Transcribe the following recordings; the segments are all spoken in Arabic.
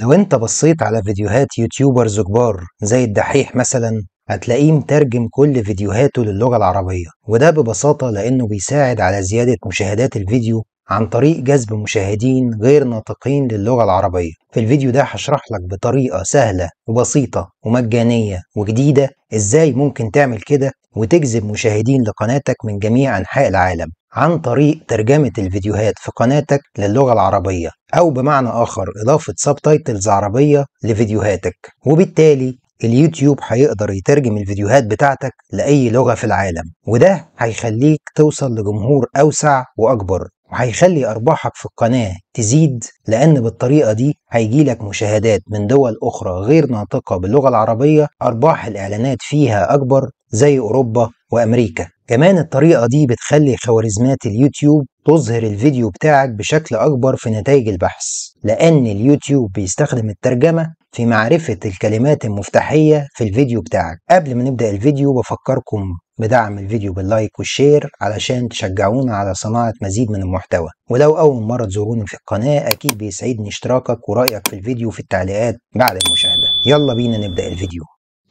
لو انت بصيت على فيديوهات يوتيوبرز كبار زي الدحيح مثلا هتلاقيه مترجم كل فيديوهاته للغة العربية وده ببساطة لأنه بيساعد على زيادة مشاهدات الفيديو عن طريق جذب مشاهدين غير ناطقين للغة العربية في الفيديو ده هشرح لك بطريقة سهلة وبسيطة ومجانية وجديدة ازاي ممكن تعمل كده وتجذب مشاهدين لقناتك من جميع أنحاء العالم عن طريق ترجمة الفيديوهات في قناتك للغة العربية أو بمعنى آخر إضافة سبتايتلز عربية لفيديوهاتك وبالتالي اليوتيوب هيقدر يترجم الفيديوهات بتاعتك لأي لغة في العالم وده هيخليك توصل لجمهور أوسع وأكبر وهيخلي أرباحك في القناة تزيد لأن بالطريقة دي هيجيلك مشاهدات من دول أخرى غير ناطقة باللغة العربية أرباح الإعلانات فيها أكبر زي أوروبا وأمريكا كمان الطريقة دي بتخلي خوارزميات اليوتيوب تظهر الفيديو بتاعك بشكل أكبر في نتائج البحث لأن اليوتيوب بيستخدم الترجمة في معرفة الكلمات المفتاحية في الفيديو بتاعك قبل ما نبدأ الفيديو بفكركم بدعم الفيديو باللايك والشير علشان تشجعونا على صناعة مزيد من المحتوى ولو أول مرة تزوروني في القناة أكيد بيسعدني اشتراكك ورأيك في الفيديو في التعليقات بعد المشاهدة يلا بينا نبدأ الفيديو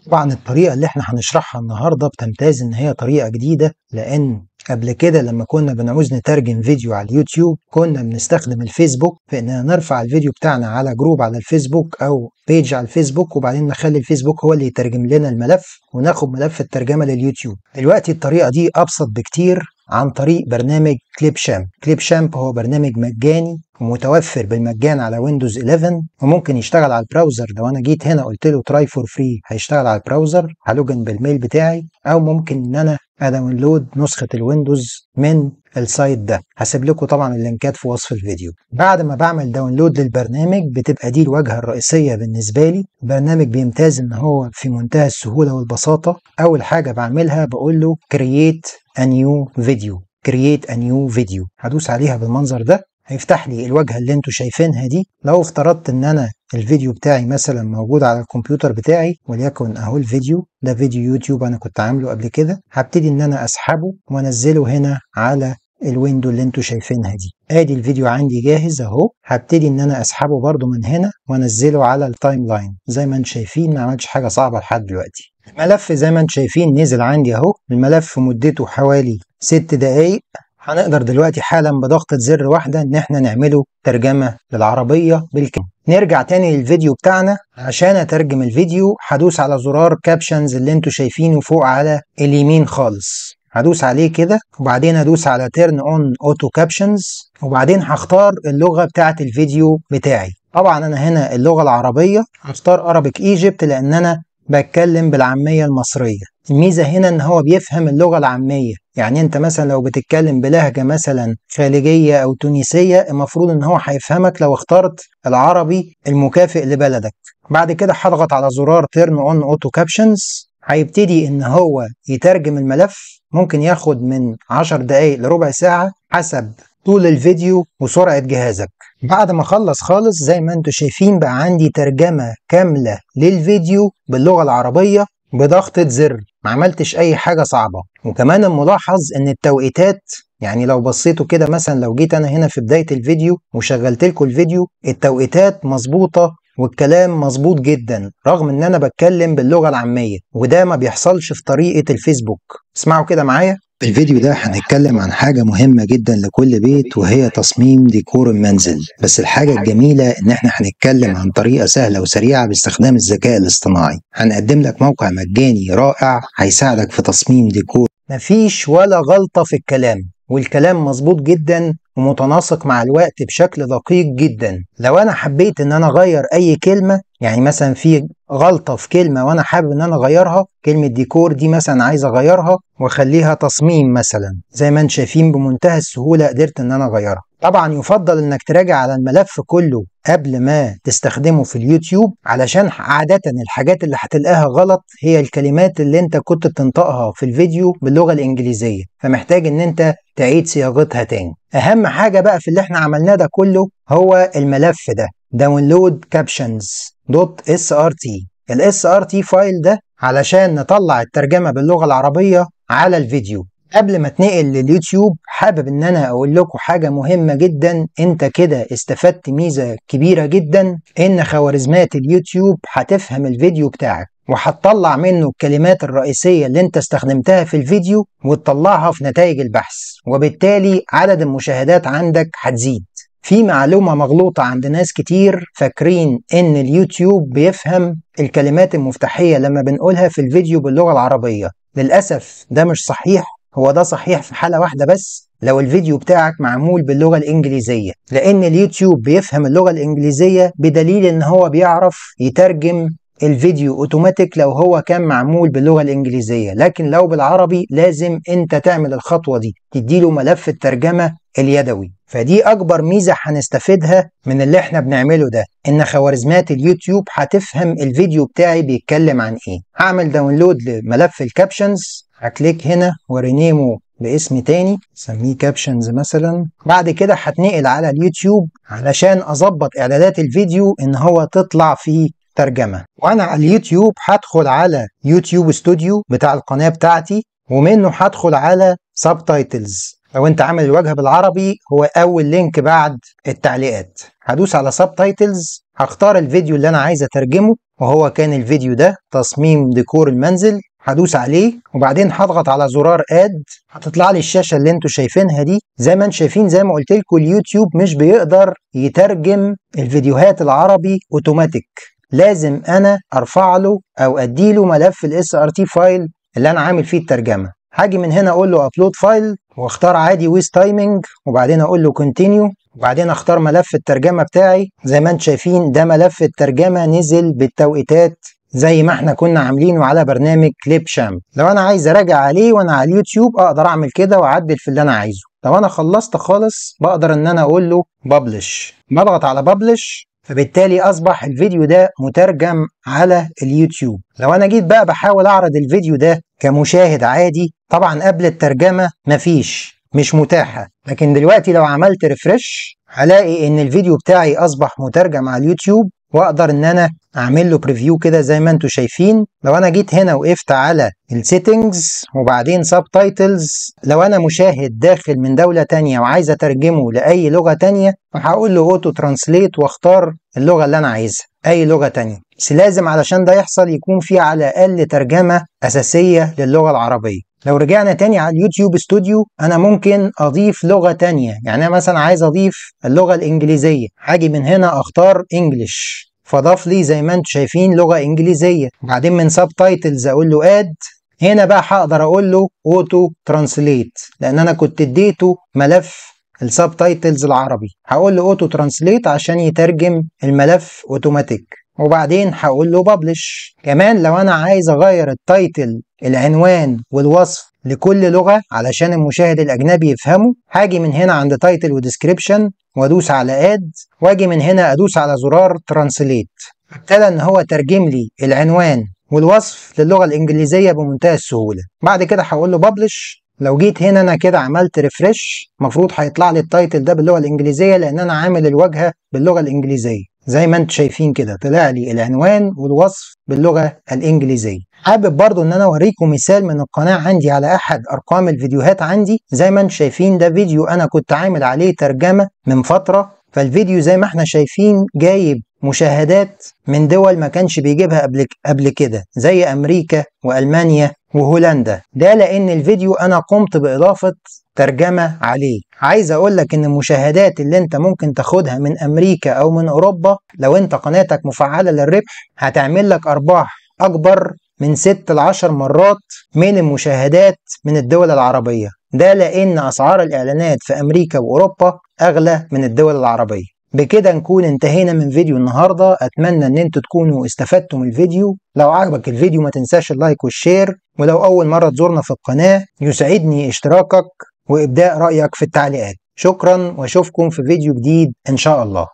طبعا الطريقة اللي احنا هنشرحها النهاردة بتمتاز ان هي طريقة جديدة لان قبل كده لما كنا بنعوز نترجم فيديو على اليوتيوب كنا بنستخدم الفيسبوك في اننا نرفع الفيديو بتاعنا على جروب على الفيسبوك او بيج على الفيسبوك وبعدين نخلي الفيسبوك هو اللي يترجم لنا الملف وناخد ملف الترجمة لليوتيوب دلوقتي الطريقة دي ابسط بكتير عن طريق برنامج كليب شامب كليب شامب هو برنامج مجاني ومتوفر بالمجان على ويندوز 11 وممكن يشتغل على البراوزر لو انا جيت هنا قلت له تراي فور فري هيشتغل على البراوزر هلوجن بالميل بتاعي او ممكن ان انا ادون نسخه الويندوز من السايت ده هسيب لكم طبعا اللينكات في وصف الفيديو بعد ما بعمل داونلود للبرنامج بتبقى دي الواجهه الرئيسيه بالنسبه لي البرنامج بيمتاز ان هو في منتهى السهوله والبساطه اول حاجه بعملها بقول له كرييت انيو فيديو كرييت انيو فيديو هدوس عليها بالمنظر ده هيفتح لي الواجهه اللي انتوا شايفينها دي لو افترضت ان انا الفيديو بتاعي مثلا موجود على الكمبيوتر بتاعي وليكن اهو الفيديو ده فيديو يوتيوب انا كنت عامله قبل كده هبتدي ان انا اسحبه وانزله هنا على الويندو اللي انتوا شايفينها دي ادي الفيديو عندي جاهز اهو هبتدي ان انا اسحبه برده من هنا وانزله على التايم لاين زي ما انتم شايفين ما عملتش حاجه صعبه لحد دلوقتي الملف زي ما انتم شايفين نزل عندي اهو الملف مدته حوالي 6 دقايق هنقدر دلوقتي حالا بضغطة زر واحدة إن إحنا نعمله ترجمة للعربية بالكامل نرجع تاني للفيديو بتاعنا عشان اترجم الفيديو هدوس على زرار كابشنز اللي انتوا شايفينه فوق على اليمين خالص هدوس عليه كده وبعدين هدوس على تيرن اون اوتو كابشنز وبعدين هختار اللغه بتاعه الفيديو بتاعي طبعا انا هنا اللغه العربيه هختار Arabic ايجيبت لان انا بتكلم بالعامية المصرية الميزة هنا ان هو بيفهم اللغة العامية يعني انت مثلا لو بتتكلم بلهجة مثلا خليجية او تونسية المفروض ان هو هيفهمك لو اخترت العربي المكافئ لبلدك بعد كده هضغط على زرار تيرن اون اوتو كابشنز هيبتدي ان هو يترجم الملف ممكن ياخد من 10 دقايق لربع ساعة حسب طول الفيديو وسرعة جهازك بعد ما اخلص خالص زي ما انتم شايفين بقى عندي ترجمة كاملة للفيديو باللغة العربية بضغطة زر ما عملتش اي حاجة صعبة وكمان الملاحظ ان التوقيتات يعني لو بصيتوا كده مثلا لو جيت انا هنا في بداية الفيديو وشغلت لكم الفيديو التوقيتات مظبوطة والكلام مظبوط جدا رغم ان انا بتكلم باللغة العامية وده ما بيحصلش في طريقة الفيسبوك اسمعوا كده معايا الفيديو ده هنتكلم عن حاجة مهمة جدا لكل بيت وهي تصميم ديكور المنزل بس الحاجة الجميلة ان احنا هنتكلم عن طريقة سهلة وسريعة باستخدام الذكاء الاصطناعي هنقدم لك موقع مجاني رائع هيساعدك في تصميم ديكور مفيش ولا غلطة في الكلام والكلام مظبوط جدا ومتناسق مع الوقت بشكل دقيق جدا لو انا حبيت ان انا اغير اي كلمة يعني مثلا في غلطه في كلمه وانا حابب ان انا اغيرها كلمه ديكور دي مثلا عايز اغيرها واخليها تصميم مثلا زي ما انتم شايفين بمنتهى السهوله قدرت ان انا اغيرها طبعا يفضل انك تراجع على الملف كله قبل ما تستخدمه في اليوتيوب علشان عادة الحاجات اللي هتلقاها غلط هي الكلمات اللي انت كنت بتنطقها في الفيديو باللغة الانجليزية فمحتاج ان انت تعيد صياغتها تاني اهم حاجة بقى في اللي احنا عملناه ده كله هو الملف ده داونلود كابشنز دوت اس ار تي الاس ار تي فايل ده علشان نطلع الترجمه باللغه العربيه على الفيديو قبل ما تنقل لليوتيوب حابب ان انا اقول لكم حاجه مهمه جدا انت كده استفدت ميزه كبيره جدا ان خوارزمات اليوتيوب هتفهم الفيديو بتاعك وهتطلع منه الكلمات الرئيسية اللي انت استخدمتها في الفيديو وتطلعها في نتائج البحث وبالتالي عدد المشاهدات عندك هتزيد في معلومة مغلوطة عند ناس كتير فاكرين إن اليوتيوب بيفهم الكلمات المفتاحية لما بنقولها في الفيديو باللغة العربية للأسف ده مش صحيح هو ده صحيح في حالة واحدة بس لو الفيديو بتاعك معمول باللغة الإنجليزية لأن اليوتيوب بيفهم اللغة الإنجليزية بدليل إن هو بيعرف يترجم الفيديو اوتوماتيك لو هو كان معمول باللغه الانجليزيه لكن لو بالعربي لازم انت تعمل الخطوه دي تديله ملف الترجمه اليدوي فدي اكبر ميزه هنستفيدها من اللي احنا بنعمله ده ان خوارزميات اليوتيوب هتفهم الفيديو بتاعي بيتكلم عن ايه هعمل داونلود لملف الكابشنز هكليك هنا ورينيمو باسم تاني سميه كابشنز مثلا بعد كده هتنقل على اليوتيوب علشان اظبط اعدادات الفيديو ان هو تطلع في ترجمة وأنا على اليوتيوب هدخل على يوتيوب ستوديو بتاع القناة بتاعتي ومنه هدخل على سب تايتلز لو انت عامل الواجهه بالعربي هو اول لينك بعد التعليقات هدوس على سب تايتلز هختار الفيديو اللي انا عايز اترجمه وهو كان الفيديو ده تصميم ديكور المنزل هدوس عليه وبعدين هضغط على زرار اد هتطلع لي الشاشه اللي انتم شايفينها دي زي ما انتم شايفين زي ما قلت لكم اليوتيوب مش بيقدر يترجم الفيديوهات العربي اوتوماتيك لازم انا ارفع له او ادي له ملف الاس ار تي فايل اللي انا عامل فيه الترجمه هاجي من هنا اقول له ابلود فايل واختار عادي ويست تايمنج وبعدين اقول له كونتينيو وبعدين اختار ملف الترجمه بتاعي زي ما انتم شايفين ده ملف الترجمه نزل بالتوقيتات زي ما احنا كنا عاملينه على برنامج كليب شام لو انا عايز اراجع عليه وانا على اليوتيوب اقدر اعمل كده واعدل في اللي انا عايزه لو انا خلصت خالص بقدر ان انا اقول له ببلش بضغط على ببلش فبالتالي اصبح الفيديو ده مترجم على اليوتيوب لو انا جيت بقى بحاول اعرض الفيديو ده كمشاهد عادي طبعا قبل الترجمه مفيش مش متاحه لكن دلوقتي لو عملت ريفرش هلاقي ان الفيديو بتاعي اصبح مترجم على اليوتيوب واقدر ان انا اعمل له بريفيو كده زي ما انتم شايفين لو انا جيت هنا وقفت على السيتنجز وبعدين سب تايتلز لو انا مشاهد داخل من دولة تانية وعايز اترجمه لاي لغة تانية هقول له اوتو ترانسليت واختار اللغة اللي انا عايزها اي لغة تانية بس لازم علشان ده يحصل يكون في على الاقل ترجمة اساسية للغة العربية لو رجعنا تاني على اليوتيوب استوديو انا ممكن اضيف لغه تانية يعني انا مثلا عايز اضيف اللغه الانجليزيه هاجي من هنا اختار انجلش فضاف لي زي ما انتم شايفين لغه انجليزيه وبعدين من سب تايتلز اقول له اد هنا بقى هقدر اقول له اوتو ترانسليت لان انا كنت اديته ملف السب تايتلز العربي هقول له اوتو ترانسليت عشان يترجم الملف اوتوماتيك وبعدين هقول له ببلش كمان لو انا عايز اغير التايتل العنوان والوصف لكل لغة علشان المشاهد الأجنبي يفهمه هاجي من هنا عند تايتل وديسكريبشن وأدوس على اد وأجي من هنا أدوس على زرار ترانسليت ابتدى إن هو ترجم لي العنوان والوصف للغة الإنجليزية بمنتهى السهولة بعد كده هقول له ببلش لو جيت هنا أنا كده عملت ريفرش المفروض هيطلع لي التايتل ده باللغة الإنجليزية لأن أنا عامل الواجهة باللغة الإنجليزية زي ما انتم شايفين كده طلع لي العنوان والوصف باللغه الانجليزيه حابب برضو ان انا اوريكم مثال من القناه عندي على احد ارقام الفيديوهات عندي زي ما انتم شايفين ده فيديو انا كنت عامل عليه ترجمه من فتره فالفيديو زي ما احنا شايفين جايب مشاهدات من دول ما كانش بيجيبها قبل قبل كده زي امريكا والمانيا وهولندا ده لأن الفيديو أنا قمت بإضافة ترجمة عليه عايز أقولك إن المشاهدات اللي أنت ممكن تاخدها من أمريكا أو من أوروبا لو أنت قناتك مفعلة للربح هتعمل لك أرباح أكبر من 6 ل 10 مرات من المشاهدات من الدول العربية ده لأن أسعار الإعلانات في أمريكا وأوروبا أغلى من الدول العربية بكده نكون انتهينا من فيديو النهاردة أتمنى أن انتوا تكونوا استفدتوا من الفيديو لو عجبك الفيديو ما تنساش اللايك والشير ولو أول مرة تزورنا في القناة يسعدني اشتراكك وإبداء رأيك في التعليقات شكرا واشوفكم في فيديو جديد إن شاء الله